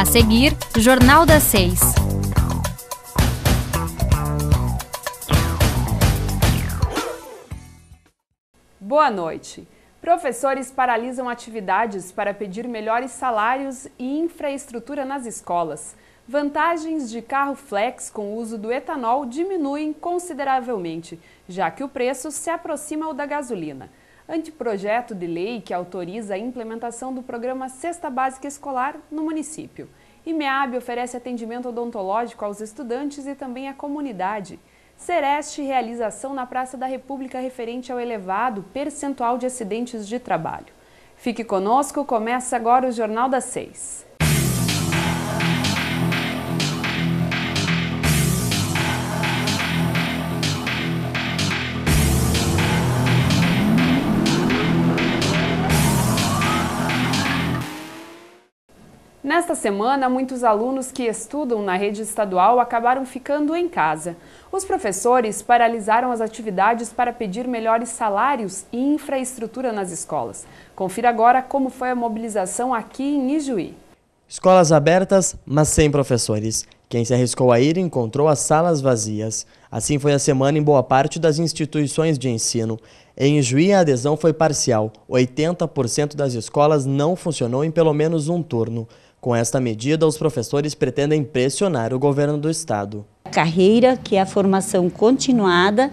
A seguir, Jornal das Seis. Boa noite. Professores paralisam atividades para pedir melhores salários e infraestrutura nas escolas. Vantagens de carro flex com o uso do etanol diminuem consideravelmente, já que o preço se aproxima ao da gasolina anteprojeto de lei que autoriza a implementação do programa Cesta Básica Escolar no município. IMEAB oferece atendimento odontológico aos estudantes e também à comunidade. Sereste realização na Praça da República referente ao elevado percentual de acidentes de trabalho. Fique conosco, começa agora o Jornal das Seis. Nesta semana, muitos alunos que estudam na rede estadual acabaram ficando em casa. Os professores paralisaram as atividades para pedir melhores salários e infraestrutura nas escolas. Confira agora como foi a mobilização aqui em Ijuí. Escolas abertas, mas sem professores. Quem se arriscou a ir encontrou as salas vazias. Assim foi a semana em boa parte das instituições de ensino. Em Juí, a adesão foi parcial. 80% das escolas não funcionou em pelo menos um turno. Com esta medida, os professores pretendem pressionar o governo do estado. A carreira, que é a formação continuada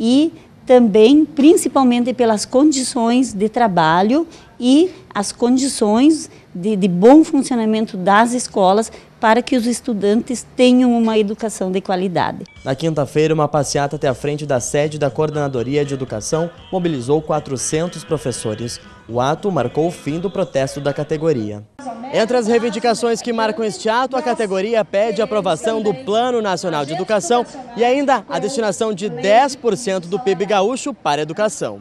e também, principalmente pelas condições de trabalho e as condições de, de bom funcionamento das escolas para que os estudantes tenham uma educação de qualidade. Na quinta-feira, uma passeata até a frente da sede da Coordenadoria de Educação mobilizou 400 professores. O ato marcou o fim do protesto da categoria. Entre as reivindicações que marcam este ato, a categoria pede a aprovação do Plano Nacional de Educação e ainda a destinação de 10% do PIB gaúcho para a educação.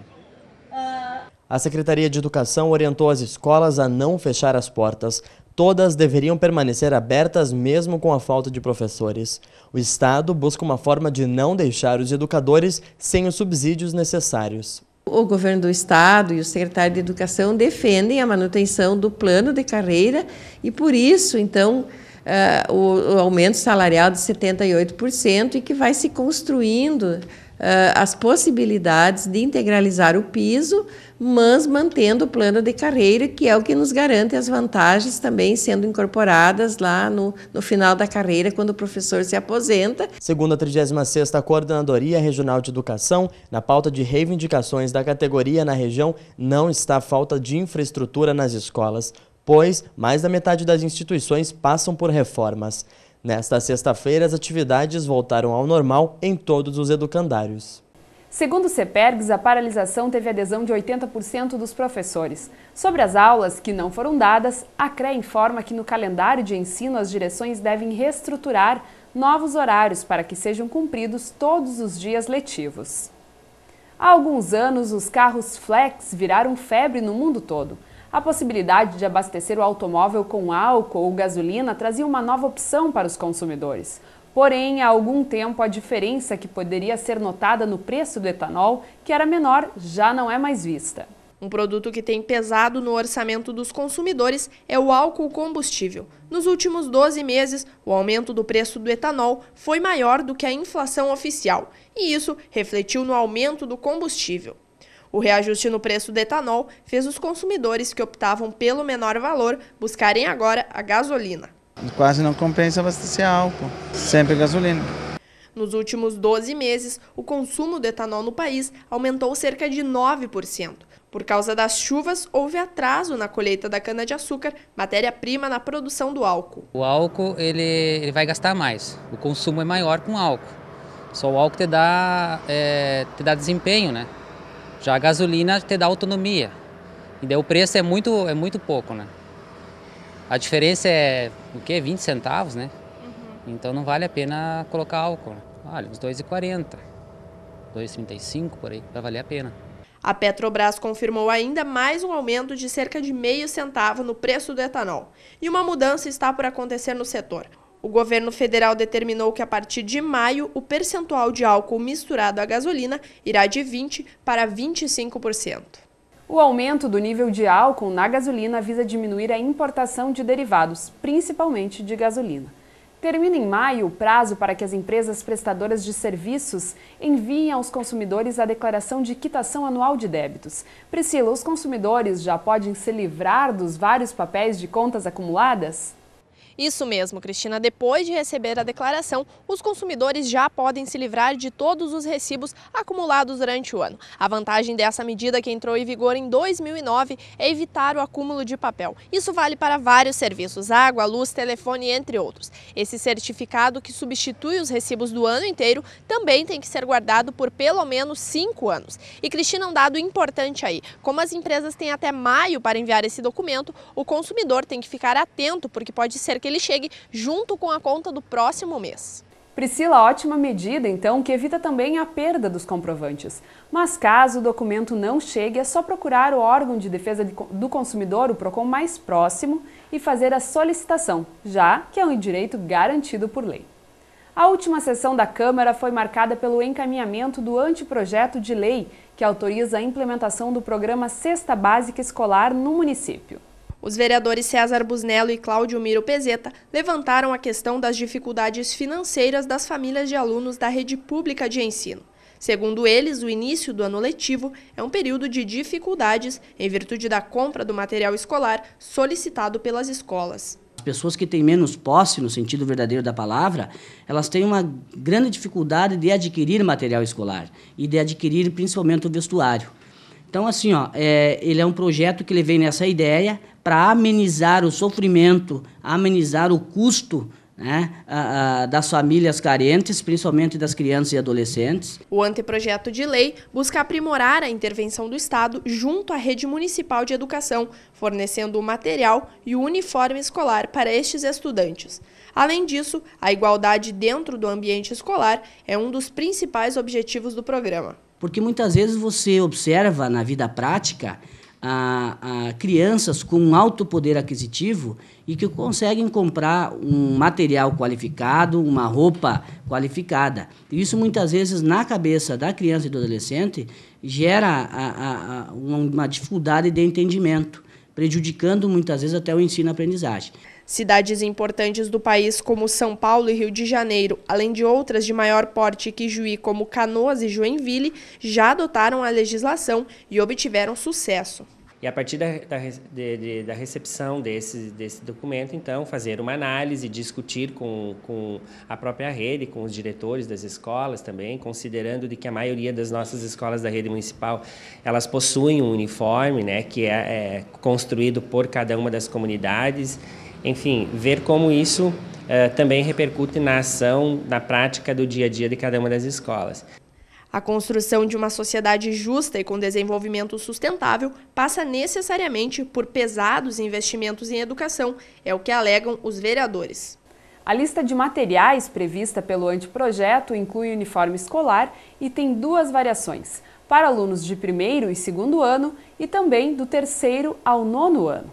A Secretaria de Educação orientou as escolas a não fechar as portas. Todas deveriam permanecer abertas mesmo com a falta de professores. O Estado busca uma forma de não deixar os educadores sem os subsídios necessários. O governo do estado e o secretário de educação defendem a manutenção do plano de carreira e por isso, então, eh, o, aumento salarial de 78% e que vai se construindo eh, as possibilidades de integralizar o piso, mas mantendo o plano de carreira, que é o que nos garante as vantagens também sendo incorporadas lá no, no final da carreira, quando o professor se aposenta. Segundo a 36ª Coordenadoria Regional de Educação, na pauta de reivindicações da categoria na região, não está falta de infraestrutura nas escolas, pois mais da metade das instituições passam por reformas. Nesta sexta-feira, as atividades voltaram ao normal em todos os educandários. Segundo o CEPERGS, a paralisação teve adesão de 80% dos professores. Sobre as aulas que não foram dadas, a CRE informa que no calendário de ensino as direções devem reestruturar novos horários para que sejam cumpridos todos os dias letivos. Há alguns anos, os carros flex viraram febre no mundo todo. A possibilidade de abastecer o automóvel com álcool ou gasolina trazia uma nova opção para os consumidores. Porém, há algum tempo, a diferença que poderia ser notada no preço do etanol, que era menor, já não é mais vista. Um produto que tem pesado no orçamento dos consumidores é o álcool combustível. Nos últimos 12 meses, o aumento do preço do etanol foi maior do que a inflação oficial, e isso refletiu no aumento do combustível. O reajuste no preço do etanol fez os consumidores que optavam pelo menor valor buscarem agora a gasolina. Quase não compensa abastecer álcool, sempre gasolina. Nos últimos 12 meses, o consumo de etanol no país aumentou cerca de 9%. Por causa das chuvas, houve atraso na colheita da cana-de-açúcar, matéria-prima na produção do álcool. O álcool ele, ele vai gastar mais, o consumo é maior com álcool. Só o álcool te dá, é, te dá desempenho, né? Já a gasolina te dá autonomia. E daí o preço é muito, é muito pouco, né? A diferença é o quê? 20 centavos, né? Uhum. Então não vale a pena colocar álcool. Olha, uns 2,40, 2,35 por aí, vai valer a pena. A Petrobras confirmou ainda mais um aumento de cerca de meio centavo no preço do etanol. E uma mudança está por acontecer no setor. O governo federal determinou que a partir de maio o percentual de álcool misturado à gasolina irá de 20% para 25%. O aumento do nível de álcool na gasolina visa diminuir a importação de derivados, principalmente de gasolina. Termina em maio o prazo para que as empresas prestadoras de serviços enviem aos consumidores a declaração de quitação anual de débitos. Priscila, os consumidores já podem se livrar dos vários papéis de contas acumuladas? Isso mesmo, Cristina. Depois de receber a declaração, os consumidores já podem se livrar de todos os recibos acumulados durante o ano. A vantagem dessa medida, que entrou em vigor em 2009, é evitar o acúmulo de papel. Isso vale para vários serviços: água, luz, telefone, entre outros. Esse certificado, que substitui os recibos do ano inteiro, também tem que ser guardado por pelo menos cinco anos. E, Cristina, um dado importante aí: como as empresas têm até maio para enviar esse documento, o consumidor tem que ficar atento, porque pode ser que ele chegue junto com a conta do próximo mês. Priscila, ótima medida, então, que evita também a perda dos comprovantes. Mas caso o documento não chegue, é só procurar o órgão de defesa do consumidor, o PROCON, mais próximo e fazer a solicitação, já que é um direito garantido por lei. A última sessão da Câmara foi marcada pelo encaminhamento do anteprojeto de lei que autoriza a implementação do programa Cesta Básica Escolar no município. Os vereadores César Busnello e Cláudio Miro Pezeta levantaram a questão das dificuldades financeiras das famílias de alunos da rede pública de ensino. Segundo eles, o início do ano letivo é um período de dificuldades em virtude da compra do material escolar solicitado pelas escolas. As pessoas que têm menos posse, no sentido verdadeiro da palavra, elas têm uma grande dificuldade de adquirir material escolar e de adquirir principalmente o vestuário. Então, assim, ó, é, ele é um projeto que ele vem nessa ideia para amenizar o sofrimento, amenizar o custo né, a, a, das famílias carentes, principalmente das crianças e adolescentes. O anteprojeto de lei busca aprimorar a intervenção do Estado junto à rede municipal de educação, fornecendo o material e o uniforme escolar para estes estudantes. Além disso, a igualdade dentro do ambiente escolar é um dos principais objetivos do programa. Porque muitas vezes você observa na vida prática a, a crianças com alto poder aquisitivo e que conseguem comprar um material qualificado, uma roupa qualificada. Isso muitas vezes na cabeça da criança e do adolescente gera a, a, uma dificuldade de entendimento, prejudicando muitas vezes até o ensino-aprendizagem. Cidades importantes do país, como São Paulo e Rio de Janeiro, além de outras de maior porte que Juí, como Canoas e Joinville, já adotaram a legislação e obtiveram sucesso. E a partir da, da, de, da recepção desse, desse documento, então, fazer uma análise, discutir com, com a própria rede, com os diretores das escolas também, considerando de que a maioria das nossas escolas da rede municipal, elas possuem um uniforme, né, que é, é construído por cada uma das comunidades, enfim, ver como isso uh, também repercute na ação, na prática do dia a dia de cada uma das escolas. A construção de uma sociedade justa e com desenvolvimento sustentável passa necessariamente por pesados investimentos em educação, é o que alegam os vereadores. A lista de materiais prevista pelo anteprojeto inclui uniforme escolar e tem duas variações, para alunos de primeiro e segundo ano e também do terceiro ao nono ano.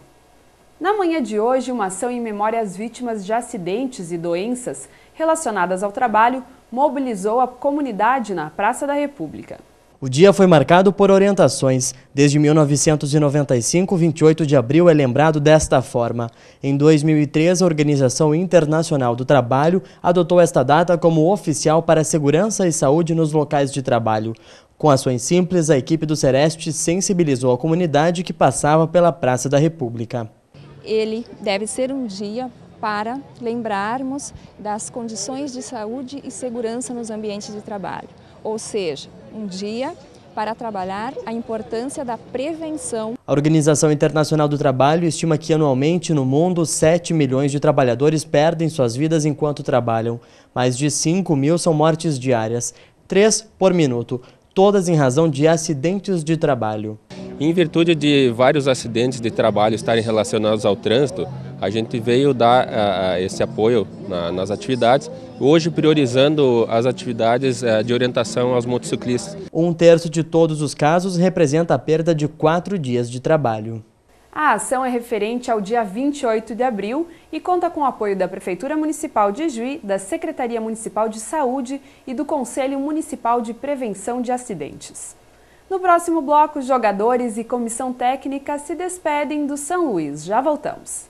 Na manhã de hoje, uma ação em memória às vítimas de acidentes e doenças relacionadas ao trabalho mobilizou a comunidade na Praça da República. O dia foi marcado por orientações. Desde 1995, 28 de abril é lembrado desta forma. Em 2003, a Organização Internacional do Trabalho adotou esta data como oficial para segurança e saúde nos locais de trabalho. Com ações simples, a equipe do Sereste sensibilizou a comunidade que passava pela Praça da República ele deve ser um dia para lembrarmos das condições de saúde e segurança nos ambientes de trabalho, ou seja, um dia para trabalhar a importância da prevenção. A Organização Internacional do Trabalho estima que anualmente no mundo 7 milhões de trabalhadores perdem suas vidas enquanto trabalham. Mais de 5 mil são mortes diárias, 3 por minuto todas em razão de acidentes de trabalho. Em virtude de vários acidentes de trabalho estarem relacionados ao trânsito, a gente veio dar ah, ah, esse apoio na, nas atividades, hoje priorizando as atividades eh, de orientação aos motociclistas. Um terço de todos os casos representa a perda de quatro dias de trabalho. A ação é referente ao dia 28 de abril e conta com o apoio da Prefeitura Municipal de Juí, da Secretaria Municipal de Saúde e do Conselho Municipal de Prevenção de Acidentes. No próximo bloco, jogadores e comissão técnica se despedem do São Luís. Já voltamos.